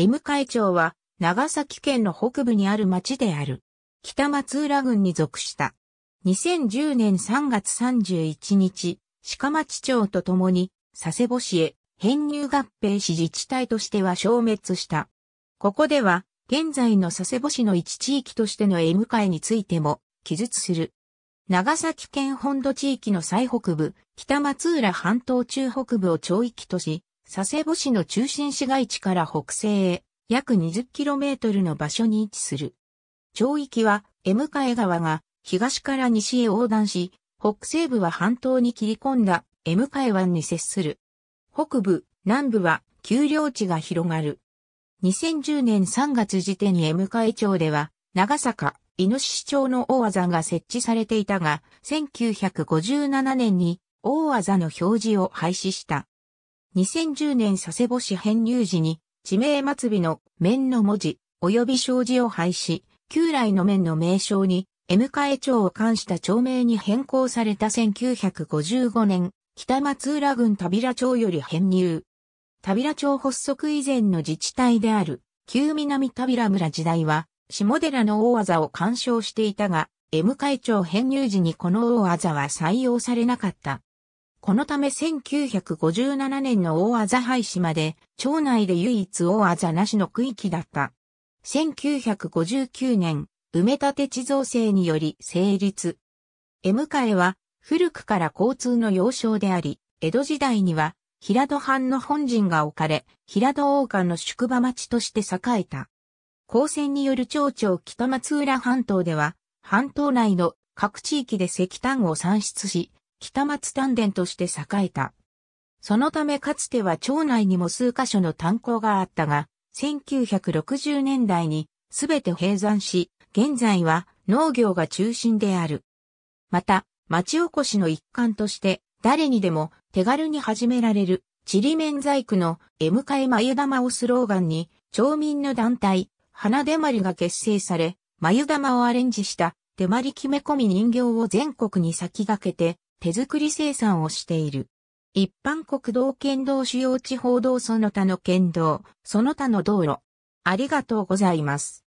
M 会長は長崎県の北部にある町である。北松浦郡に属した。2010年3月31日、鹿町町と共に佐世保市へ編入合併し自治体としては消滅した。ここでは現在の佐世保市の一地域としての M 会についても記述する。長崎県本土地域の最北部、北松浦半島中北部を町域とし、佐世保市の中心市街地から北西へ約 20km の場所に位置する。町域は江海川が東から西へ横断し、北西部は半島に切り込んだ江海湾に接する。北部、南部は丘陵地が広がる。2010年3月時点に江海町では、長坂、イノシシ町の大技が設置されていたが、1957年に大技の表示を廃止した。2010年佐世保市編入時に、地名末尾の面の文字、及び障子を廃止、旧来の面の名称に、M 会長町を冠した町名に変更された1955年、北松浦郡田平町より編入。田平町発足以前の自治体である、旧南田平村時代は、下寺の大技を鑑賞していたが、M 会長編入時にこの大技は採用されなかった。このため1957年の大字廃止まで、町内で唯一大字なしの区域だった。1959年、埋め立て地造成により成立。江迎は、古くから交通の要衝であり、江戸時代には、平戸藩の本陣が置かれ、平戸王冠の宿場町として栄えた。光線による町長北松浦半島では、半島内の各地域で石炭を産出し、北松丹田として栄えた。そのためかつては町内にも数箇所の炭鉱があったが、1960年代にすべて閉山し、現在は農業が中心である。また、町おこしの一環として、誰にでも手軽に始められる、ちりめん細工の M 向え眉玉をスローガンに、町民の団体、花出まりが結成され、眉玉をアレンジした手まり決め込み人形を全国に先駆けて手作り生産をしている。一般国道県道主要地方道その他の県道、その他の道路。ありがとうございます。